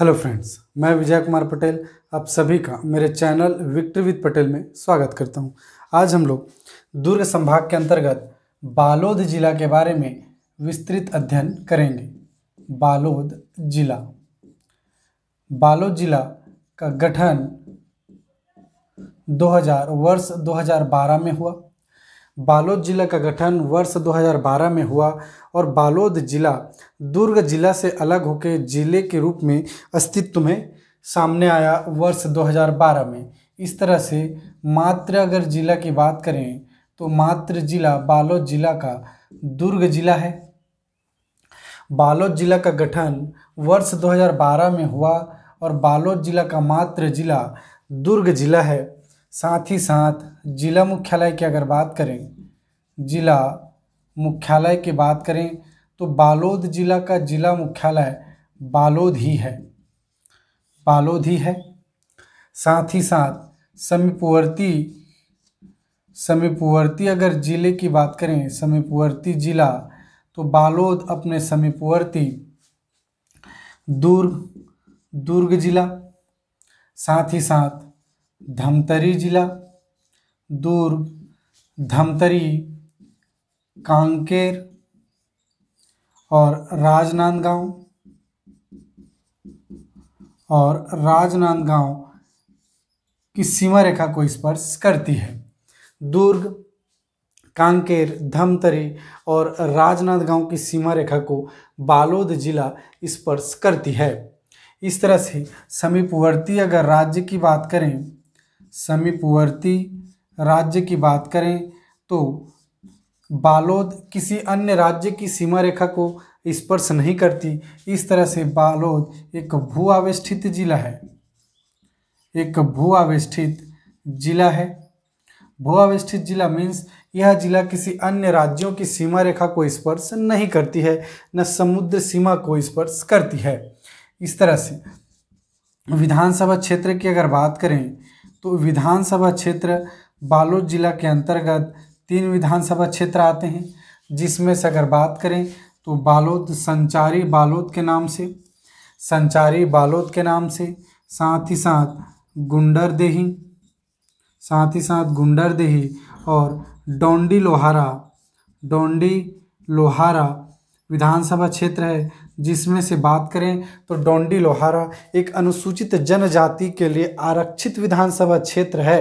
Hello friends मैं विजय कुमार पटेल आप सभी का मेरे चैनल विक्टर विद पटेल में स्वागत करता हूं। आज हम लोग दुर्ग संभाग के अंतर्गत बालोद जिला के बारे में विस्तृत अध्ययन करेंगे बालोद जिला बालोद जिला का गठन 2000 वर्ष 2012 में हुआ बालोद जिला का गठन वर्ष 2012 में हुआ और बालोद जिला दुर्ग जिला से अलग होकर जिले के रूप में अस्तित्व में सामने आया वर्ष 2012 में इस तरह से मात्र अगर जिला की बात करें तो मात्र जिला बालोद जिला का दुर्ग जिला है बालोद जिला का गठन वर्ष 2012 में हुआ और बालोद जिला का मात्र जिला दुर्ग जिला है साथ ही साथ जिला मुख्यालय की अगर बात करें जिला मुख्यालय की बात करें तो बालोद जिला का जिला मुख्यालय बालोद ही है बालोद ही है साथ ही साथ समीपवर्ती समीपवर्ती अगर ज़िले की बात करें समीपवर्ती ज़िला तो बालोद अपने समीपवर्ती दुर्ग दुर्ग ज़िला साथ ही साथ धमतरी जिला दुर्ग धमतरी कांकेर और राजनांदगांव और राजनांदगांव की सीमा रेखा को स्पर्श करती है दुर्ग कांकेर धमतरी और राजनांदगांव की सीमा रेखा को बालोद जिला स्पर्श करती है इस तरह से समीपवर्ती अगर राज्य की बात करें समीपवर्ती राज्य की बात करें तो बालोद किसी अन्य राज्य की सीमा रेखा को स्पर्श नहीं करती इस तरह से बालोद एक भू आवेष्ठित जिला है एक भू आवेष्ठित जिला है भू आवेष्ठित जिला मीन्स यह जिला किसी अन्य राज्यों की सीमा रेखा को स्पर्श नहीं करती है न समुद्र सीमा को स्पर्श करती है इस तरह से विधानसभा क्षेत्र की अगर बात करें तो विधानसभा क्षेत्र बालोद जिला के अंतर्गत तीन विधानसभा क्षेत्र आते हैं जिसमें से अगर बात करें तो बालोद संचारी बालोद के नाम से संचारी बालोद के नाम से साथ ही साथ गुंडरदेही साथ ही साथ गुंडरदेही और डोंडी लोहारा डोंडी लोहारा विधानसभा क्षेत्र है जिसमें से बात करें तो डोंडी लोहारा एक अनुसूचित जनजाति के लिए आरक्षित विधानसभा क्षेत्र है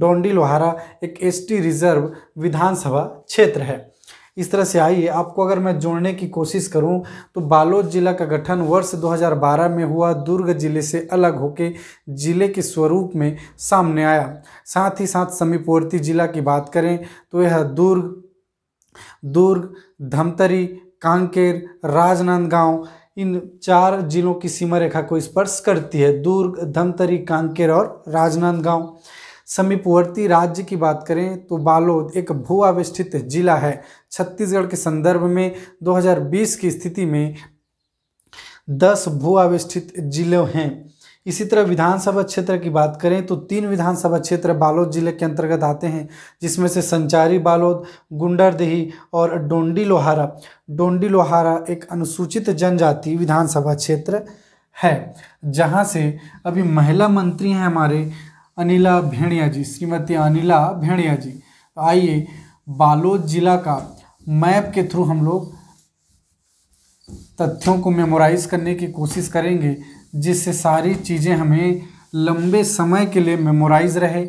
डोंडी लोहारा एक एसटी रिजर्व विधानसभा क्षेत्र है इस तरह से आइए आपको अगर मैं जोड़ने की कोशिश करूं तो बालोद जिला का गठन वर्ष 2012 में हुआ दुर्ग जिले से अलग होके जिले के स्वरूप में सामने आया साथ ही साथ समीपवर्ती जिला की बात करें तो यह दुर्ग दुर्ग धमतरी कांकेर राजनांदगांव इन चार जिलों की सीमा रेखा को स्पर्श करती है दुर्ग धमतरी कांकेर और राजनांदगांव समीपवर्ती राज्य की बात करें तो बालोद एक भू आविष्ठित जिला है छत्तीसगढ़ के संदर्भ में 2020 की स्थिति में 10 भू आविष्ठित जिले हैं इसी तरह विधानसभा क्षेत्र की बात करें तो तीन विधानसभा क्षेत्र बालोद जिले के अंतर्गत आते हैं जिसमें से संचारी बालोद गुंडरदेही और डोंडी लोहारा डोंडी लोहारा एक अनुसूचित जनजाति विधानसभा क्षेत्र है जहाँ से अभी महिला मंत्री हैं हमारे अनिला भेड़िया जी श्रीमती अनिला भेड़िया जी तो आइए बालोद जिला का मैप के थ्रू हम लोग तथ्यों को मेमोराइज करने की कोशिश करेंगे जिससे सारी चीज़ें हमें लंबे समय के लिए मेमोराइज रहे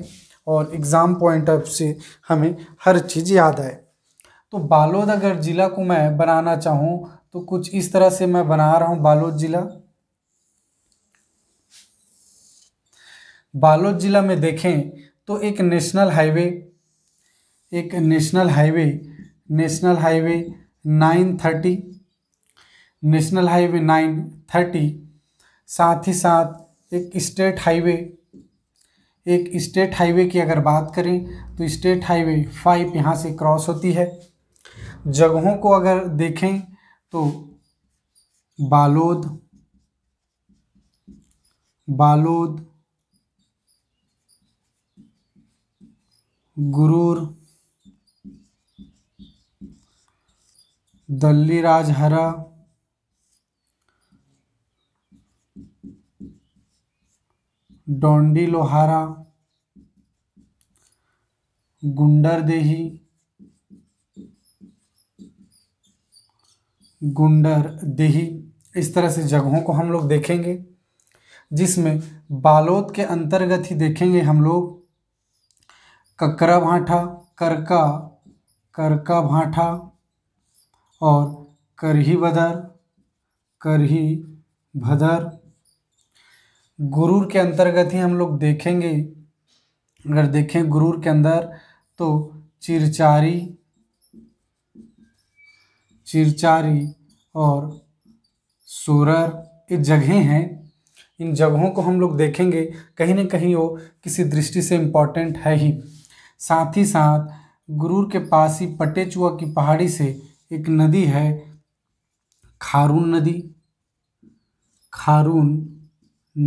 और एग्ज़ाम पॉइंट ऑफ से हमें हर चीज़ याद आए तो बालोद अगर ज़िला को मैं बनाना चाहूँ तो कुछ इस तरह से मैं बना रहा हूँ बालोद ज़िला बालोद ज़िला में देखें तो एक नेशनल हाईवे एक national highway national highway nine thirty national highway nine thirty साथ ही साथ एक स्टेट हाईवे एक स्टेट हाईवे की अगर बात करें तो स्टेट हाईवे फाइव यहाँ से क्रॉस होती है जगहों को अगर देखें तो बालोद बालोद गुरूर दल्ली राजहरा डोंडी लोहारा गुंडरदेही गुंडर देही इस तरह से जगहों को हम लोग देखेंगे जिसमें बालोद के अंतर्गत ही देखेंगे हम लोग ककरा भाठा करका करका भाठा और करही बदर करही भदर गुरूर के अंतर्गत ही हम लोग देखेंगे अगर देखें गुरूर के अंदर तो चिरचारी चिरचारी और सोरर ये जगहें हैं इन जगहों को हम लोग देखेंगे कहीं ना कहीं वो किसी दृष्टि से इम्पॉर्टेंट है ही साथ ही साथ गुरूर के पास ही पटेचुआ की पहाड़ी से एक नदी है खारून नदी खारून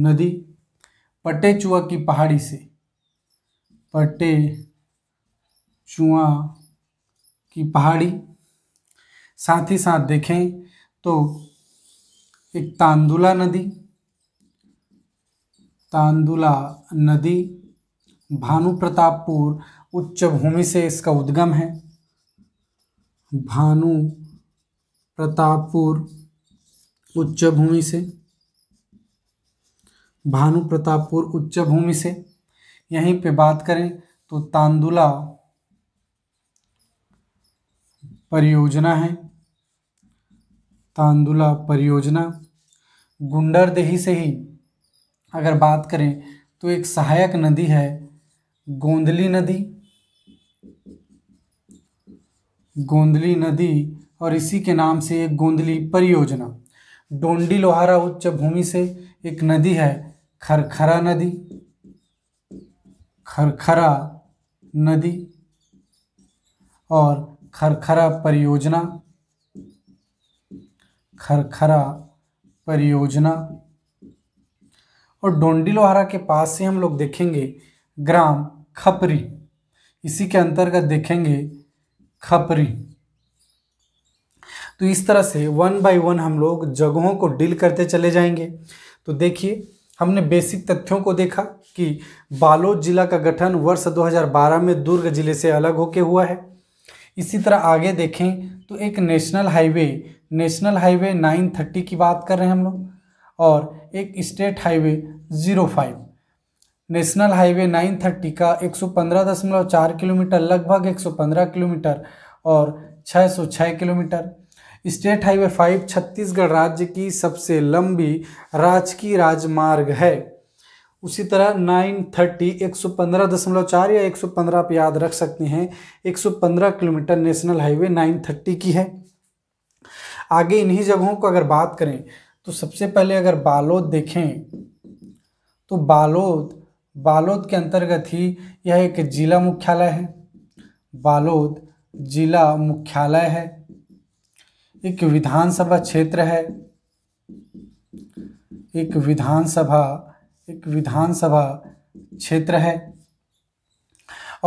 नदी चुआ की पहाड़ी से पटे चुआ की पहाड़ी साथ ही साथ देखें तो एक तांदुला नदी तांदुला नदी भानु प्रतापपुर उच्च भूमि से इसका उद्गम है भानु प्रतापपुर उच्च भूमि से भानु प्रतापपुर उच्च भूमि से यहीं पे बात करें तो तांदुला परियोजना है तांदुला परियोजना गुंडरदेही से ही अगर बात करें तो एक सहायक नदी है गोंदली नदी गोंदली नदी और इसी के नाम से एक गोंदली परियोजना डोंडी लोहारा उच्च भूमि से एक नदी है खरखरा नदी खरखरा नदी और खरखरा परियोजना खरखरा परियोजना और डोंडी लोहारा के पास से हम लोग देखेंगे ग्राम खपरी इसी के अंतर्गत देखेंगे खपरी तो इस तरह से वन बाय वन हम लोग जगहों को डील करते चले जाएंगे तो देखिए हमने बेसिक तथ्यों को देखा कि बालोद जिला का गठन वर्ष 2012 में दुर्ग जिले से अलग होके हुआ है इसी तरह आगे देखें तो एक नेशनल हाईवे नेशनल हाईवे 930 की बात कर रहे हैं हम लोग और एक स्टेट हाईवे 05 नेशनल हाईवे 930 का 115.4 किलोमीटर लगभग 115 किलोमीटर और 606 kilometre state highway five Chhattisgarh राज्य की सबसे लंबी राजकीय राजमार्ग है उसी तरह 930 115.4 या 115 आप याद रख सकते हैं 115 किलोमीटर नेशनल हाईवे 930 की है आगे इन्हीं जगहों को अगर बात करें तो सबसे पहले अगर बालोद देखें तो बालोद बालोद के अंतर्गत ही यह एक जिला मुख्यालय है बालोद जिला मुख्यालय है एक विधानसभा क्षेत्र है एक विधानसभा एक विधानसभा क्षेत्र है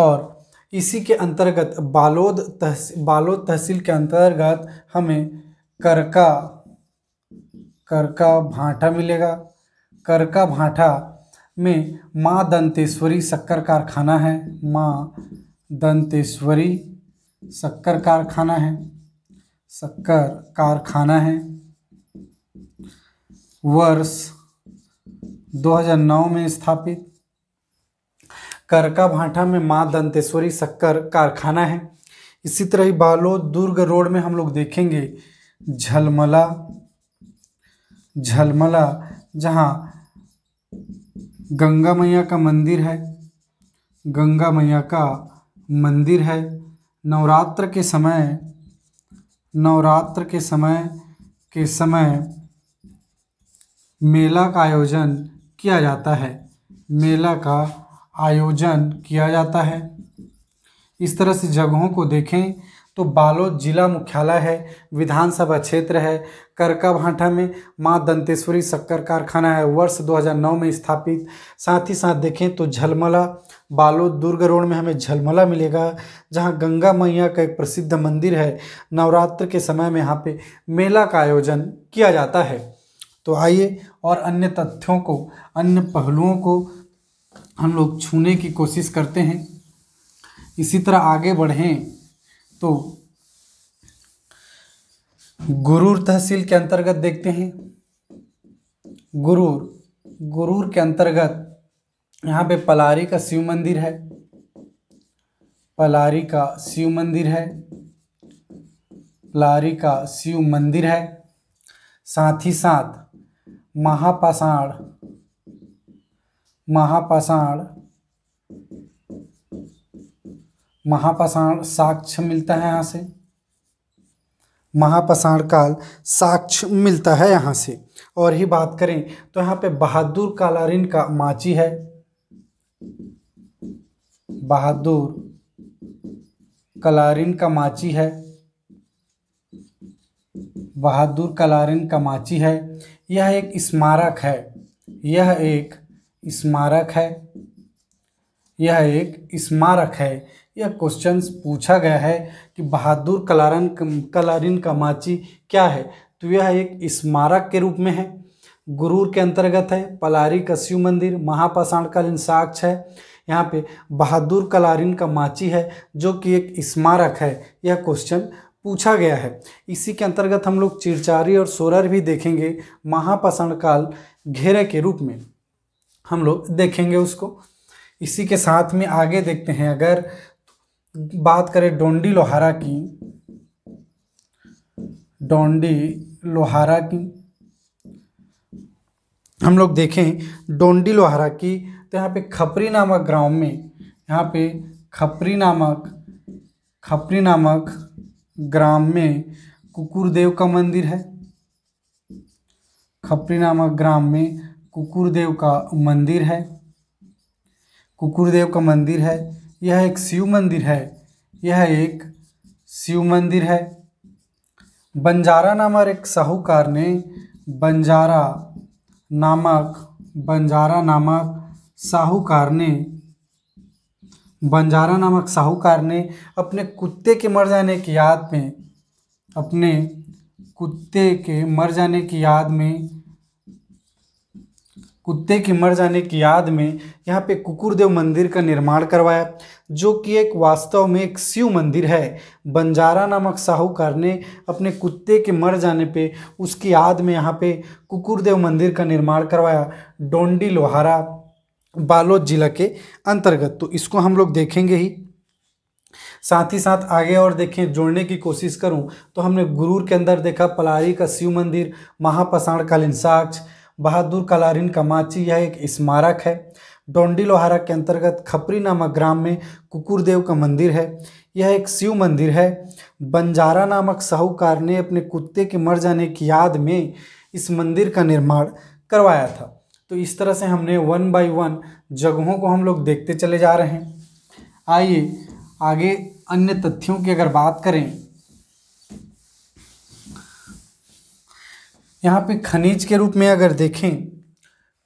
और इसी के अंतर्गत बालोद तहसील बालोद तहसील के अंतर्गत हमें करका करका भाटा मिलेगा करका भाटा में माँ दंतेश्वरी शक्कर कारखाना है माँ दंतेश्वरी शक्कर कारखाना है शक्कर कारखाना है वर्ष 2009 में स्थापित करका भाटा में माँ दंतेश्वरी शक्कर कारखाना है इसी तरह ही बालोद दुर्ग रोड में हम लोग देखेंगे झलमला झलमला जहाँ गंगा मैया का मंदिर है गंगा मैया का मंदिर है नवरात्र के समय नवरात्र के समय के समय मेला का आयोजन किया जाता है मेला का आयोजन किया जाता है इस तरह से जगहों को देखें तो बालोद जिला मुख्यालय है विधानसभा क्षेत्र है करका भाटा में माँ दंतेश्वरी शक्कर कारखाना है वर्ष 2009 में स्थापित साथ ही साथ देखें तो झलमला बालोद दुर्ग रोड में हमें झलमला मिलेगा जहां गंगा मैया का एक प्रसिद्ध मंदिर है नवरात्र के समय में यहाँ पे मेला का आयोजन किया जाता है तो आइए और अन्य तथ्यों को अन्य पहलुओं को हम लोग छूने की कोशिश करते हैं इसी तरह आगे बढ़ें तो गुरूर तहसील के अंतर्गत देखते हैं गुरूर गुरूर के अंतर्गत यहाँ पे पलारी का शिव मंदिर है पलारी का शिव मंदिर है पलारी का शिव मंदिर है साथ ही साथ महापाषाण महापाषाण महापाषाण साक्ष्य मिलता है यहाँ से महापाषाण काल साक्ष्य मिलता है यहाँ से और ही बात करें तो यहाँ पे बहादुर कालारिन का माची है बहादुर कलारिन का माची है बहादुर कलारिन का माची है यह एक स्मारक है यह एक स्मारक है यह एक स्मारक है यह क्वेश्चन पूछा गया है कि बहादुर कलारन कलारिन कमाची क्या है तो यह एक स्मारक के रूप में है गुरूर के अंतर्गत है पलारी शिव मंदिर महापाषाणकालीन साक्ष है यहाँ पे बहादुर कलारिन का माची है जो कि एक स्मारक है यह क्वेश्चन पूछा गया है इसी के अंतर्गत हम लोग चिरचारी और सोरर भी देखेंगे महापाषाण काल घेरे के रूप में हम लोग देखेंगे उसको इसी के साथ में आगे देखते हैं अगर बात करें डोंडी लोहारा की डोंडी लोहारा की हम लोग देखें डोंडी लोहारा की तो यहाँ पे खपरी नामक ग्राम में यहाँ पे खपरी नामक खपरी नामक ग्राम में कुकुरदेव का मंदिर है खपरी नामक ग्राम में कुकुरदेव का मंदिर है कुकुरदेव का मंदिर है यह एक शिव मंदिर है यह एक शिव मंदिर है बंजारा नामक एक साहूकार ने बंजारा नामक बंजारा नामक साहूकार ने बंजारा नामक साहूकार ने अपने कुत्ते के मर जाने की याद में अपने कुत्ते के मर जाने की याद में कुत्ते की मर जाने की याद में यहाँ पे कुकुरदेव मंदिर का निर्माण करवाया जो कि एक वास्तव में एक शिव मंदिर है बंजारा नामक साहूकार ने अपने कुत्ते के मर जाने पे उसकी याद में यहाँ पे कुकुरदेव मंदिर का निर्माण करवाया डोंडी लोहारा बालोद जिला के अंतर्गत तो इसको हम लोग देखेंगे ही साथ ही साथ आगे और देखें जोड़ने की कोशिश करूं तो हमने गुरूर के अंदर देखा पलारी का शिव मंदिर महापसाणकालीन साक्ष बहादुर कलारिन कमाची यह एक स्मारक है डोंडी लोहारा के अंतर्गत खपरी नामक ग्राम में कुकुरदेव का मंदिर है यह एक शिव मंदिर है बंजारा नामक साहूकार ने अपने कुत्ते के मर जाने की याद में इस मंदिर का निर्माण करवाया था तो इस तरह से हमने वन बाय वन जगहों को हम लोग देखते चले जा रहे हैं आइए आगे अन्य तथ्यों की अगर बात करें यहाँ पे खनिज के रूप में अगर देखें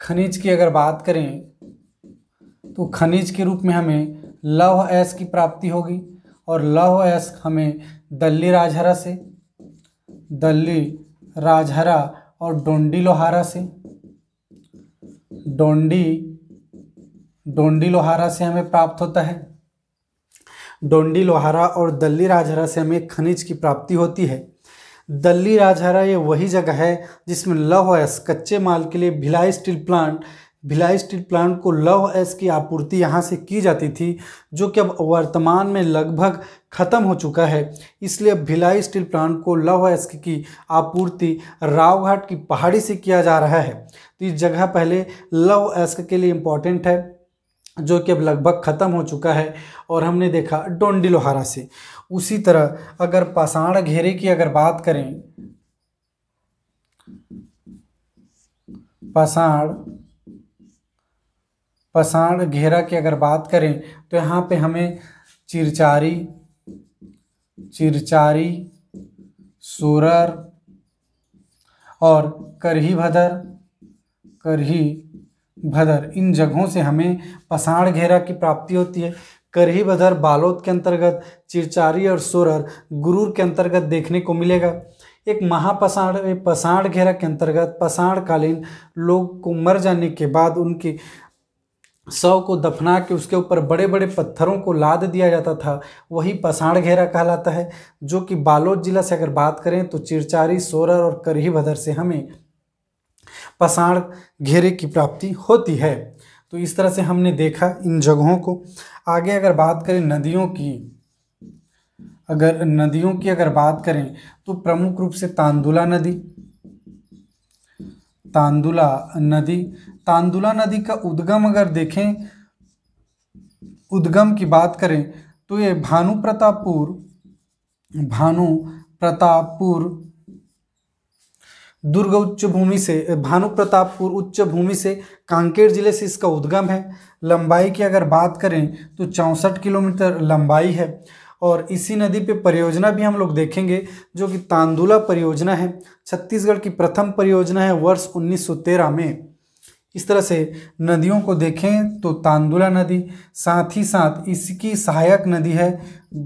खनिज की अगर बात करें तो खनिज के रूप में हमें लौह ऐस की प्राप्ति होगी और लौह ऐस हमें दल्ली राजहरा से दल्ली राजहरा और डोंडी लोहारा से डोंडी डोंडी लोहारा से हमें प्राप्त होता है डोंडी लोहारा और दल्ली राजहरा से हमें खनिज की प्राप्ति होती है दल्ली राजहरा ये वही जगह है जिसमें लव एस कच्चे माल के लिए Bhilai steel plant Bhilai steel plant को लव एस की आपूर्ति यहाँ से की जाती थी जो कि अब वर्तमान में लगभग ख़त्म हो चुका है इसलिए भिलाई स्टील प्लांट को लव एस की आपूर्ति रावघाट की पहाड़ी से किया जा रहा है तो इस जगह पहले लव एस के लिए इम्पॉर्टेंट है जो कि अब लगभग ख़त्म हो चुका है और हमने देखा डोंडी लोहारा से उसी तरह अगर पाषाण घेरे की अगर बात करें पाषाण पाषाण घेरा की अगर बात करें तो यहाँ पे हमें चिरचारी चिरचारी सोरर और करही भदर करही भदर इन जगहों से हमें पसाण घेरा की प्राप्ति होती है करही भदर बालोद के अंतर्गत चिरचारी और सोरर गुरूर के अंतर्गत देखने को मिलेगा एक महापसाण पसाण घेरा के अंतर्गत पसाड़कालीन लोग को मर जाने के बाद उनके शव को दफना के उसके ऊपर बड़े बड़े पत्थरों को लाद दिया जाता था वही पसाण घेरा कहलाता है जो कि बालोद जिला से अगर बात करें तो चिरचारी सोरर और करही भदर से हमें पाषाण घेरे की प्राप्ति होती है तो इस तरह से हमने देखा इन जगहों को आगे अगर बात करें नदियों की अगर नदियों की अगर बात करें तो प्रमुख रूप से तांदुला नदी तांदुला नदी तांदुला नदी का उद्गम अगर देखें उद्गम की बात करें तो ये भानु प्रतापपुर भानु प्रतापपुर दुर्ग उच्च भूमि से भानु प्रतापपुर उच्च भूमि से कांकेर जिले से इसका उद्गम है लंबाई की अगर बात करें तो चौंसठ किलोमीटर लंबाई है और इसी नदी पे परियोजना भी हम लोग देखेंगे जो कि तांदुला परियोजना है छत्तीसगढ़ की प्रथम परियोजना है वर्ष 1913 में इस तरह से नदियों को देखें तो तांदुला नदी साथ ही साथ इसकी सहायक नदी है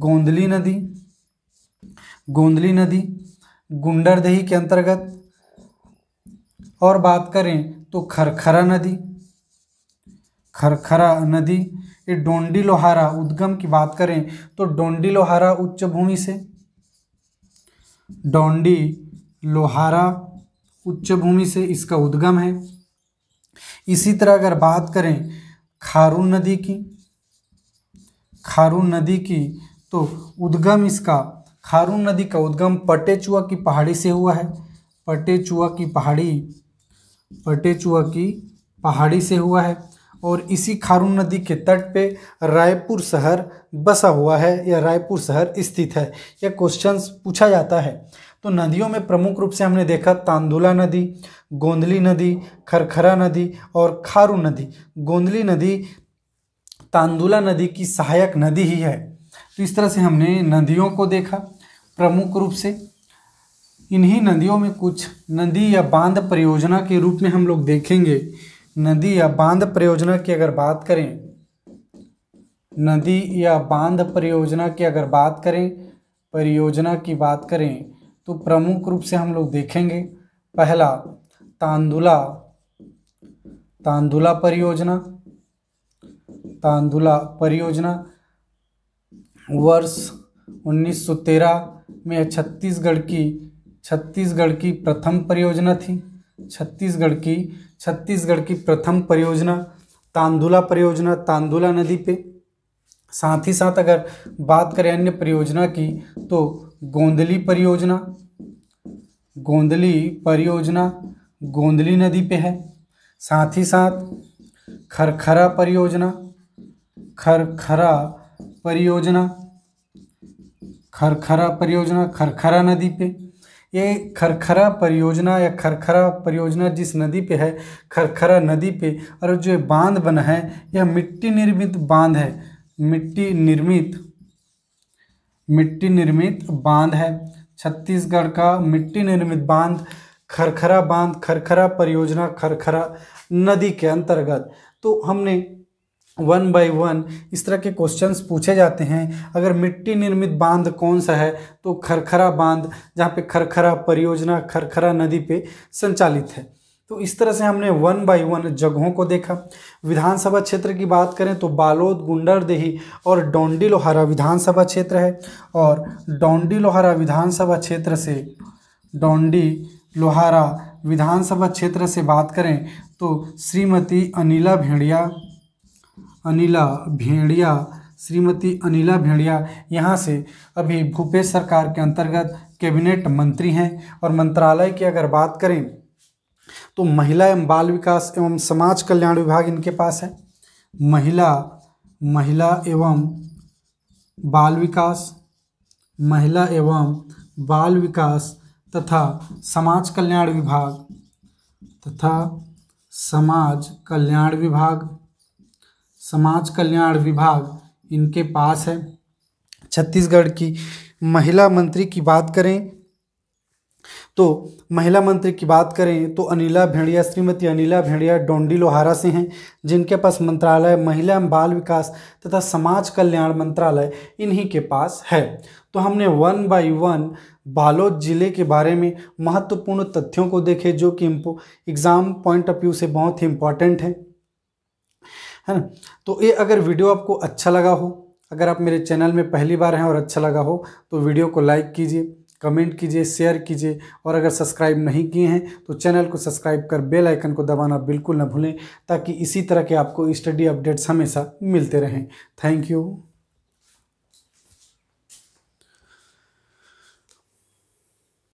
गोंदली नदी गोंदली नदी गुंडरदेही के अंतर्गत और बात करें तो खरखरा नदी खरखरा नदी ये डोंडी लोहारा उद्गम की बात करें तो डोंडी लोहारा उच्च भूमि से डोंडी लोहारा उच्च भूमि से इसका उद्गम है इसी तरह अगर बात करें खारून नदी की खारून नदी की तो उद्गम इसका खारून नदी का उद्गम पटेचुआ की पहाड़ी से हुआ है पटेचुआ की पहाड़ी पटेचुआ की पहाड़ी से हुआ है और इसी खारून नदी के तट पे रायपुर शहर बसा हुआ है या रायपुर शहर स्थित है यह क्वेश्चन पूछा जाता है तो नदियों में प्रमुख रूप से हमने देखा तांदुला नदी गोंदली नदी खरखरा नदी और खारू नदी गोंदली नदी तांदुला नदी की सहायक नदी ही है तो इस तरह से हमने नदियों को देखा प्रमुख रूप से इन्हीं नदियों में कुछ नदी या बांध परियोजना के रूप में हम लोग देखेंगे नदी या बांध परियोजना की अगर बात करें नदी या बांध परियोजना की अगर बात करें परियोजना की बात करें तो प्रमुख रूप से हम लोग देखेंगे पहला तांदुला तांदुला परियोजना तांदुला परियोजना वर्ष 1913 में छत्तीसगढ़ की छत्तीसगढ़ की प्रथम परियोजना थी छत्तीसगढ़ की छत्तीसगढ़ की प्रथम परियोजना तांदुला परियोजना तांदुला नदी पे साथ ही साथ अगर बात करें अन्य परियोजना की तो गोंदली परियोजना गोंदली परियोजना गोंदली नदी पे है साथ ही साथ खरखरा परियोजना खरखरा परियोजना खरखरा परियोजना खरखरा नदी पे ये खरखरा परियोजना या खरखरा परियोजना जिस नदी पे है खरखरा नदी पे और जो बांध बना है यह मिट्टी निर्मित बांध है मिट्टी निर्मित मिट्टी निर्मित बांध है छत्तीसगढ़ का मिट्टी निर्मित बांध खरखरा बांध खरखरा परियोजना खरखरा नदी के अंतर्गत तो हमने वन बाय वन इस तरह के क्वेश्चंस पूछे जाते हैं अगर मिट्टी निर्मित बांध कौन सा है तो खरखरा बांध जहाँ पे खरखरा परियोजना खरखरा नदी पे संचालित है तो इस तरह से हमने वन बाय वन जगहों को देखा विधानसभा क्षेत्र की बात करें तो बालोद गुंडरदेही और डोंडी लोहारा विधानसभा क्षेत्र है और डोंडी लोहारा विधानसभा क्षेत्र से डोंडी लोहारा विधानसभा क्षेत्र से बात करें तो श्रीमती अनिला भेड़िया अनिला भेड़िया श्रीमती अनिला भेड़िया यहाँ से अभी भूपेश सरकार के अंतर्गत कैबिनेट मंत्री हैं और मंत्रालय की अगर बात करें तो महिला एवं बाल विकास एवं समाज कल्याण विभाग इनके पास है महिला महिला एवं बाल विकास महिला एवं बाल विकास तथा समाज कल्याण विभाग तथा समाज कल्याण विभाग समाज कल्याण विभाग इनके पास है छत्तीसगढ़ की महिला मंत्री की बात करें तो महिला मंत्री की बात करें तो अनिला भेड़िया श्रीमती अनिला भेड़िया डोंडी लोहारा से हैं जिनके पास मंत्रालय महिला एवं बाल विकास तथा समाज कल्याण मंत्रालय इन्हीं के पास है तो हमने वन बाय वन बालोद ज़िले के बारे में महत्वपूर्ण तथ्यों को देखे जो कि एग्ज़ाम पॉइंट ऑफ व्यू से बहुत ही इंपॉर्टेंट हैं है ना तो ये अगर वीडियो आपको अच्छा लगा हो अगर आप मेरे चैनल में पहली बार हैं और अच्छा लगा हो तो वीडियो को लाइक कीजिए कमेंट कीजिए शेयर कीजिए और अगर सब्सक्राइब नहीं किए हैं तो चैनल को सब्सक्राइब कर बेल आइकन को दबाना बिल्कुल ना भूलें ताकि इसी तरह के आपको स्टडी अपडेट्स हमेशा मिलते रहें थैंक यू